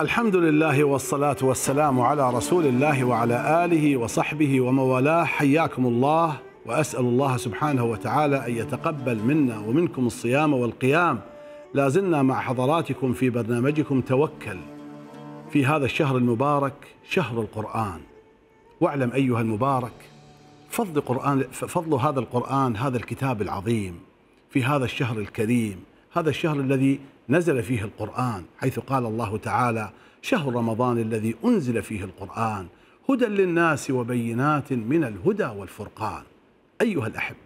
الحمد لله والصلاة والسلام على رسول الله وعلى آله وصحبه وموالاه حياكم الله وأسأل الله سبحانه وتعالى أن يتقبل منا ومنكم الصيام والقيام لا زلنا مع حضراتكم في برنامجكم توكل في هذا الشهر المبارك شهر القرآن واعلم أيها المبارك فضل, قرآن فضل هذا القرآن هذا الكتاب العظيم في هذا الشهر الكريم هذا الشهر الذي نزل فيه القرآن حيث قال الله تعالى شهر رمضان الذي أنزل فيه القرآن هدى للناس وبينات من الهدى والفرقان أيها الأحبة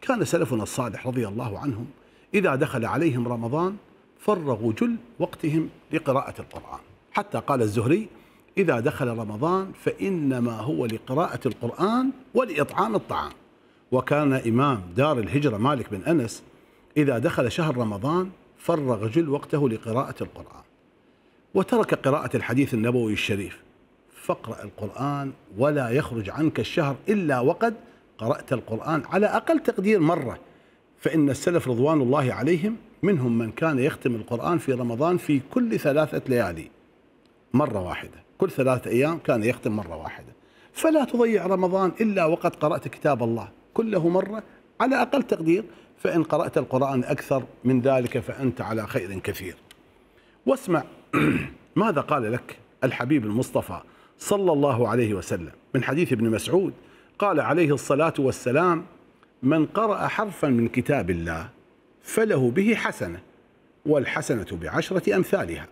كان سلفنا الصالح رضي الله عنهم إذا دخل عليهم رمضان فرغوا جل وقتهم لقراءة القرآن حتى قال الزهري إذا دخل رمضان فإنما هو لقراءة القرآن ولإطعام الطعام وكان إمام دار الهجرة مالك بن أنس إذا دخل شهر رمضان فرغ جل وقته لقراءة القرآن وترك قراءة الحديث النبوي الشريف فاقرأ القرآن ولا يخرج عنك الشهر إلا وقد قرأت القرآن على أقل تقدير مرة فإن السلف رضوان الله عليهم منهم من كان يختم القرآن في رمضان في كل ثلاثة ليالي مرة واحدة كل ثلاثة أيام كان يختم مرة واحدة فلا تضيع رمضان إلا وقد قرأت كتاب الله كله مرة على أقل تقدير فإن قرأت القرآن أكثر من ذلك فأنت على خير كثير واسمع ماذا قال لك الحبيب المصطفى صلى الله عليه وسلم من حديث ابن مسعود قال عليه الصلاة والسلام من قرأ حرفا من كتاب الله فله به حسنة والحسنة بعشرة أمثالها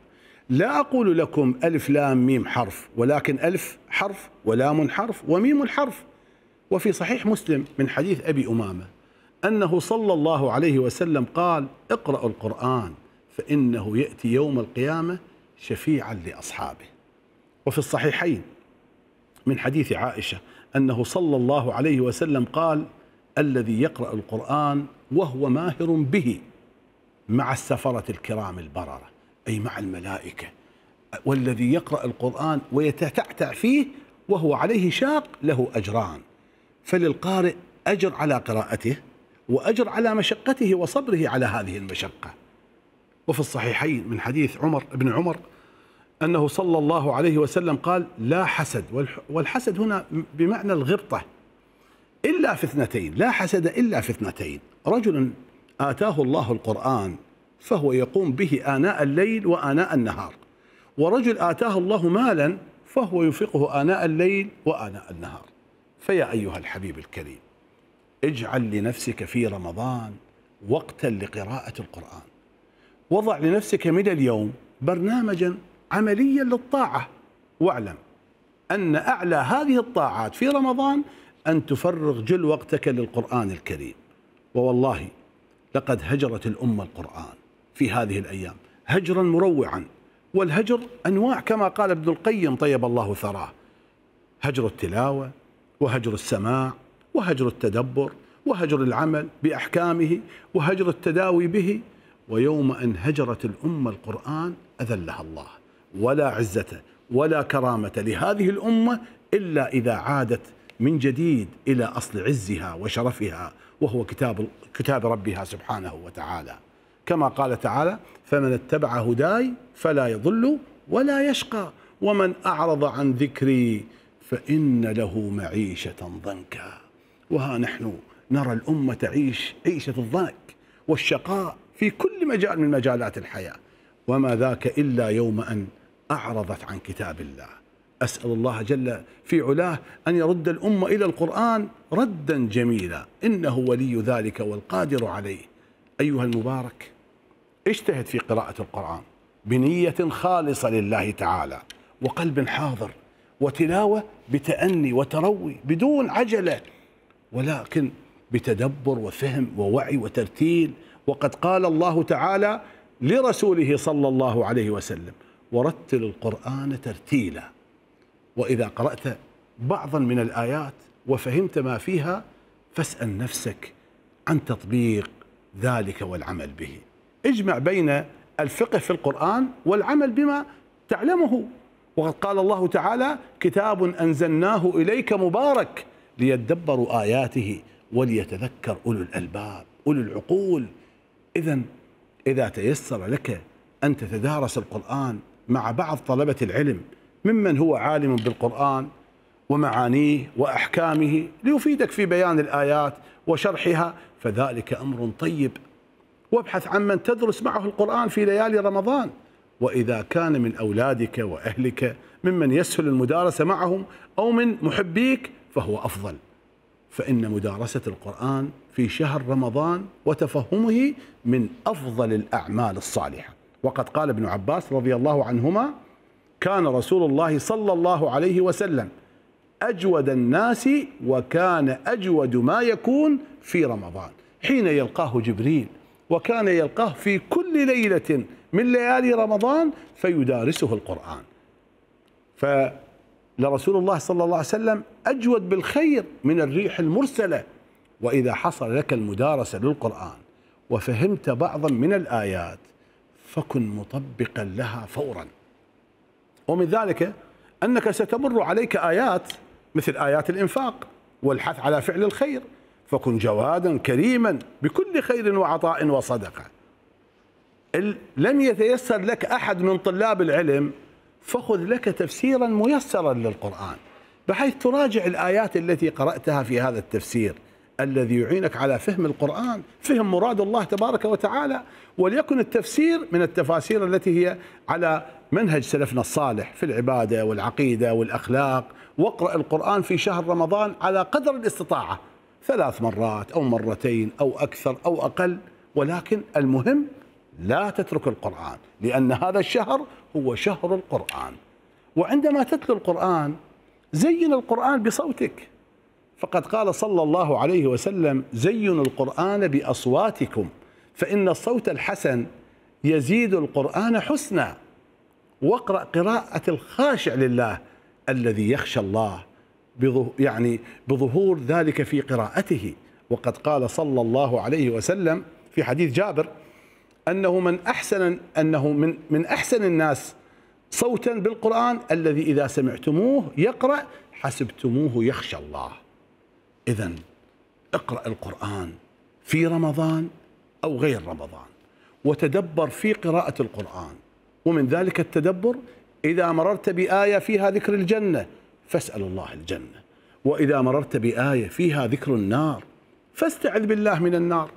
لا أقول لكم ألف لام ميم حرف ولكن ألف حرف ولام حرف وميم حرف وفي صحيح مسلم من حديث أبي أمامة أنه صلى الله عليه وسلم قال اقرأوا القرآن فإنه يأتي يوم القيامة شفيعا لأصحابه وفي الصحيحين من حديث عائشة أنه صلى الله عليه وسلم قال الذي يقرأ القرآن وهو ماهر به مع السفرة الكرام البررة أي مع الملائكة والذي يقرأ القرآن ويتتعتع فيه وهو عليه شاق له أجران فللقارئ أجر على قراءته وأجر على مشقته وصبره على هذه المشقة وفي الصحيحين من حديث عمر بن عمر أنه صلى الله عليه وسلم قال لا حسد والحسد هنا بمعنى الغبطة إلا في اثنتين لا حسد إلا في اثنتين رجل آتاه الله القرآن فهو يقوم به آناء الليل وآناء النهار ورجل آتاه الله مالا فهو ينفقه آناء الليل وآناء النهار فيا أيها الحبيب الكريم اجعل لنفسك في رمضان وقتا لقراءة القرآن وضع لنفسك من اليوم برنامجا عمليا للطاعة واعلم أن أعلى هذه الطاعات في رمضان أن تفرغ جل وقتك للقرآن الكريم ووالله لقد هجرت الأمة القرآن في هذه الأيام هجرا مروعا والهجر أنواع كما قال ابن القيم طيب الله ثراه هجر التلاوة وهجر السماع وهجر التدبر وهجر العمل بأحكامه وهجر التداوي به ويوم أن هجرت الأمة القرآن أذلها الله ولا عزة ولا كرامة لهذه الأمة إلا إذا عادت من جديد إلى أصل عزها وشرفها وهو كتاب كتاب ربها سبحانه وتعالى كما قال تعالى فمن اتبع هداي فلا يضل ولا يشقى ومن أعرض عن ذكري فإن له معيشة ضنكا وها نحن نرى الأمة تعيش عيشة الضنك والشقاء في كل مجال من مجالات الحياة وما ذاك إلا يوم أن أعرضت عن كتاب الله أسأل الله جل في علاه أن يرد الأمة إلى القرآن ردا جميلا إنه ولي ذلك والقادر عليه أيها المبارك اجتهد في قراءة القرآن بنية خالصة لله تعالى وقلب حاضر وتلاوة بتأني وتروي بدون عجلة ولكن بتدبر وفهم ووعي وترتيل وقد قال الله تعالى لرسوله صلى الله عليه وسلم ورتل القرآن ترتيلا وإذا قرأت بعضا من الآيات وفهمت ما فيها فاسأل نفسك عن تطبيق ذلك والعمل به اجمع بين الفقه في القرآن والعمل بما تعلمه وقد قال الله تعالى كتاب أنزلناه إليك مبارك ليدبروا آياته وليتذكر أولو الألباب أولو العقول إذا إذا تيسر لك أن تتدارس القرآن مع بعض طلبة العلم ممن هو عالم بالقرآن ومعانيه وأحكامه ليفيدك في بيان الآيات وشرحها فذلك أمر طيب وابحث عن من تدرس معه القرآن في ليالي رمضان وإذا كان من أولادك وأهلك ممن يسهل المدارسة معهم أو من محبيك فهو أفضل فإن مدارسة القرآن في شهر رمضان وتفهمه من أفضل الأعمال الصالحة وقد قال ابن عباس رضي الله عنهما كان رسول الله صلى الله عليه وسلم أجود الناس وكان أجود ما يكون في رمضان حين يلقاه جبريل وكان يلقاه في كل ليلة من ليالي رمضان فيدارسه القرآن ف لرسول الله صلى الله عليه وسلم أجود بالخير من الريح المرسلة وإذا حصل لك المدارسة للقرآن وفهمت بعضا من الآيات فكن مطبقا لها فورا ومن ذلك أنك ستمر عليك آيات مثل آيات الإنفاق والحث على فعل الخير فكن جوادا كريما بكل خير وعطاء وصدقة لم يتيسر لك أحد من طلاب العلم فخذ لك تفسيرا ميسرا للقرآن بحيث تراجع الآيات التي قرأتها في هذا التفسير الذي يعينك على فهم القرآن فهم مراد الله تبارك وتعالى وليكن التفسير من التفاسير التي هي على منهج سلفنا الصالح في العبادة والعقيدة والأخلاق واقرأ القرآن في شهر رمضان على قدر الاستطاعة ثلاث مرات أو مرتين أو أكثر أو أقل ولكن المهم لا تترك القرآن لأن هذا الشهر هو شهر القرآن وعندما تتلو القرآن زين القرآن بصوتك فقد قال صلى الله عليه وسلم زينوا القرآن بأصواتكم فإن الصوت الحسن يزيد القرآن حسنا واقرأ قراءة الخاشع لله الذي يخشى الله يعني بظهور ذلك في قراءته وقد قال صلى الله عليه وسلم في حديث جابر انه من احسن انه من من احسن الناس صوتا بالقران الذي اذا سمعتموه يقرا حسبتموه يخشى الله اذا اقرا القران في رمضان او غير رمضان وتدبر في قراءه القران ومن ذلك التدبر اذا مررت بايه فيها ذكر الجنه فاسال الله الجنه واذا مررت بايه فيها ذكر النار فاستعذ بالله من النار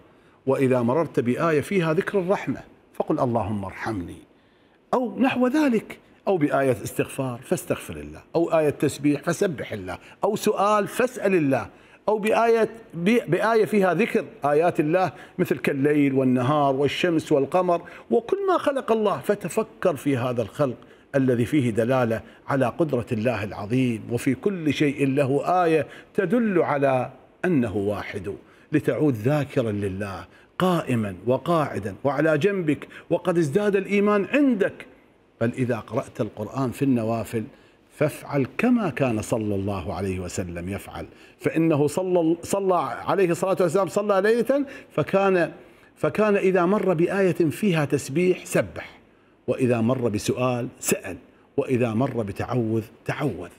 وإذا مررت بآية فيها ذكر الرحمة فقل اللهم ارحمني أو نحو ذلك أو بآية استغفار فاستغفر الله أو آية تسبيح فسبح الله أو سؤال فاسأل الله أو بآية, بآية فيها ذكر آيات الله مثل كالليل والنهار والشمس والقمر وكل ما خلق الله فتفكر في هذا الخلق الذي فيه دلالة على قدرة الله العظيم وفي كل شيء له آية تدل على أنه واحد لتعود ذاكرا لله قائما وقاعدا وعلى جنبك وقد ازداد الإيمان عندك بل إذا قرأت القرآن في النوافل فافعل كما كان صلى الله عليه وسلم يفعل فإنه صلى, صلى عليه الصلاة والسلام صلى ليلة فكان فكان إذا مر بآية فيها تسبيح سبح وإذا مر بسؤال سأل وإذا مر بتعوذ تعوذ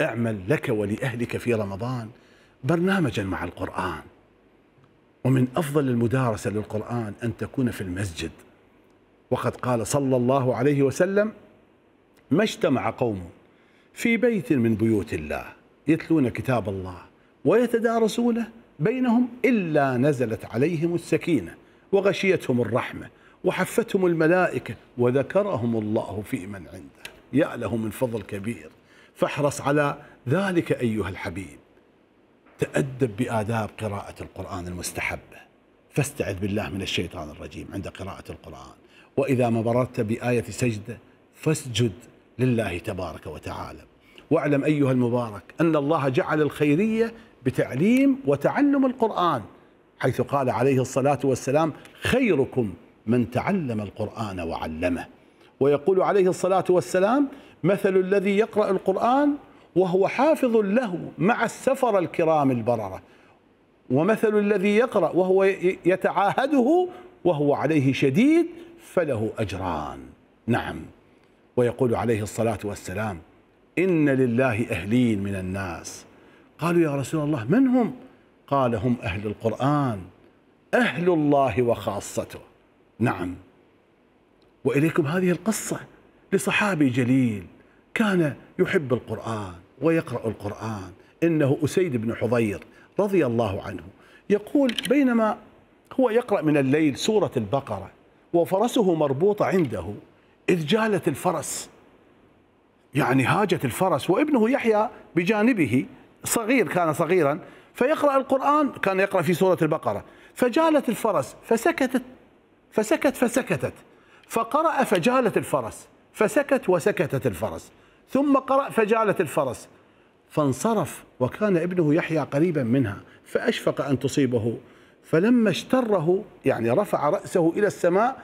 اعمل لك ولأهلك في رمضان برنامجا مع القرآن ومن أفضل المدارسة للقرآن أن تكون في المسجد وقد قال صلى الله عليه وسلم ما اجتمع قوم في بيت من بيوت الله يتلون كتاب الله ويتدارسونه بينهم إلا نزلت عليهم السكينة وغشيتهم الرحمة وحفتهم الملائكة وذكرهم الله في من عنده يا له من فضل كبير فاحرص على ذلك أيها الحبيب تأدب بآداب قراءة القرآن المستحبة فاستعذ بالله من الشيطان الرجيم عند قراءة القرآن وإذا ما مررت بآية سجدة فاسجد لله تبارك وتعالى واعلم أيها المبارك أن الله جعل الخيرية بتعليم وتعلم القرآن حيث قال عليه الصلاة والسلام خيركم من تعلم القرآن وعلمه ويقول عليه الصلاة والسلام مثل الذي يقرأ القرآن وهو حافظ له مع السفر الكرام البررة ومثل الذي يقرأ وهو يتعاهده وهو عليه شديد فله أجران نعم ويقول عليه الصلاة والسلام إن لله أهلين من الناس قالوا يا رسول الله من هم؟ قال هم أهل القرآن أهل الله وخاصته نعم وإليكم هذه القصة لصحابي جليل كان يحب القرآن ويقرأ القرآن إنه أسيد بن حضير رضي الله عنه يقول بينما هو يقرأ من الليل سورة البقرة وفرسه مربوطة عنده إذ جالت الفرس يعني هاجت الفرس وابنه يحيى بجانبه صغير كان صغيرا فيقرأ القرآن كان يقرأ في سورة البقرة فجالت الفرس فسكتت فسكت فسكتت فقرأ فجالت الفرس فسكت وسكتت الفرس ثم قرأ فجالت الفرس فانصرف وكان ابنه يحيى قريبا منها فأشفق أن تصيبه فلما اشتره يعني رفع رأسه إلى السماء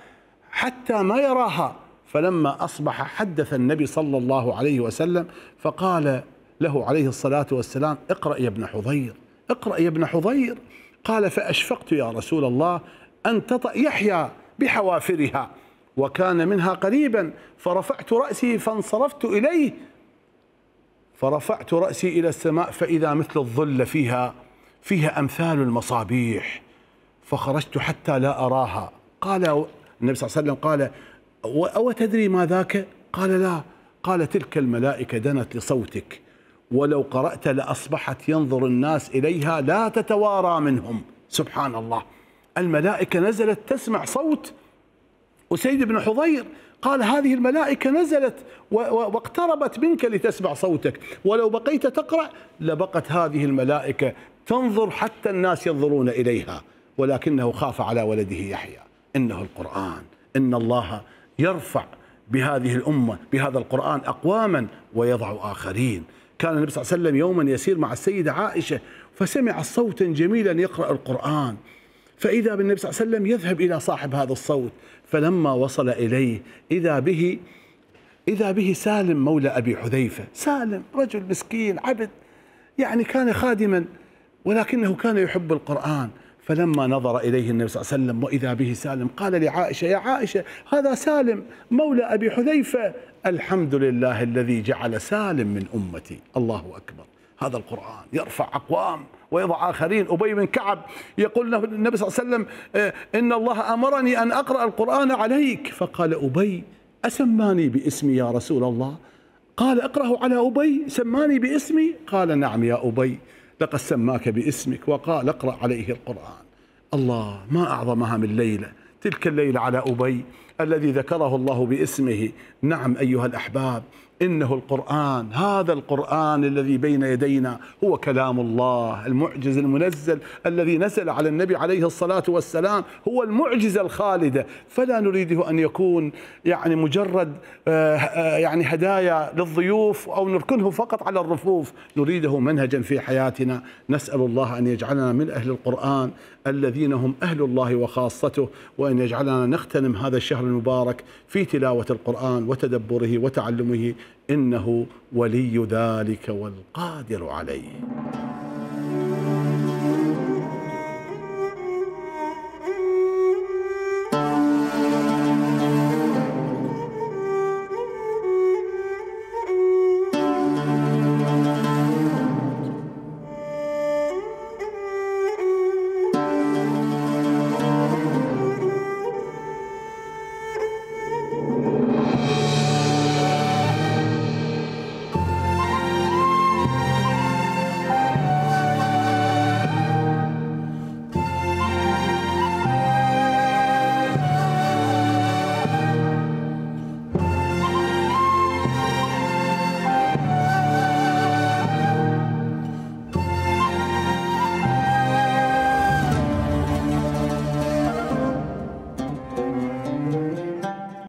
حتى ما يراها فلما أصبح حدث النبي صلى الله عليه وسلم فقال له عليه الصلاة والسلام اقرأ يا ابن حضير اقرأ يا ابن حضير قال فأشفقت يا رسول الله أن تطأ يحيى بحوافرها وكان منها قريبا فرفعت رأسي فانصرفت إليه فرفعت رأسي إلى السماء فإذا مثل الظل فيها فيها أمثال المصابيح فخرجت حتى لا أراها قال النبي صلى الله عليه وسلم قال أو تدري ما ذاك قال لا قال تلك الملائكة دنت لصوتك ولو قرأت لأصبحت ينظر الناس إليها لا تتوارى منهم سبحان الله الملائكة نزلت تسمع صوت أسيد بن حضير قال هذه الملائكة نزلت واقتربت منك لتسمع صوتك ولو بقيت تقرأ لبقت هذه الملائكة تنظر حتى الناس ينظرون إليها ولكنه خاف على ولده يحيى إنه القرآن إن الله يرفع بهذه الأمة بهذا القرآن أقواما ويضع آخرين كان النبي صلى الله عليه وسلم يوما يسير مع السيدة عائشة فسمع صوتا جميلا يقرأ القرآن فإذا بالنبي صلى الله عليه وسلم يذهب إلى صاحب هذا الصوت فلما وصل إليه إذا به إذا به سالم مولى أبي حذيفة سالم رجل مسكين عبد يعني كان خادما ولكنه كان يحب القرآن فلما نظر إليه النبي صلى الله عليه وسلم وإذا به سالم قال لعائشة يا عائشة هذا سالم مولى أبي حذيفة الحمد لله الذي جعل سالم من أمتي الله أكبر هذا القرآن يرفع أقوام ويضع آخرين أبي بن كعب يقول له النبي صلى الله عليه وسلم إيه، إن الله أمرني أن أقرأ القرآن عليك فقال أبي أسماني باسمي يا رسول الله قال اقرأه على أبي سماني باسمي قال نعم يا أبي لقد سماك باسمك وقال اقرأ عليه القرآن الله ما أعظمها من ليلة تلك الليلة على أبي الذي ذكره الله باسمه نعم أيها الأحباب إنه القرآن هذا القرآن الذي بين يدينا هو كلام الله المعجز المنزل الذي نزل على النبي عليه الصلاة والسلام هو المعجزة الخالدة فلا نريده أن يكون يعني مجرد آه، آه، يعني هدايا للضيوف أو نركنه فقط على الرفوف نريده منهجا في حياتنا نسأل الله أن يجعلنا من أهل القرآن الذين هم أهل الله وخاصته وأن يجعلنا نغتنم هذا الشهر المبارك في تلاوة القرآن وتدبره وتعلمه إنه ولي ذلك والقادر عليه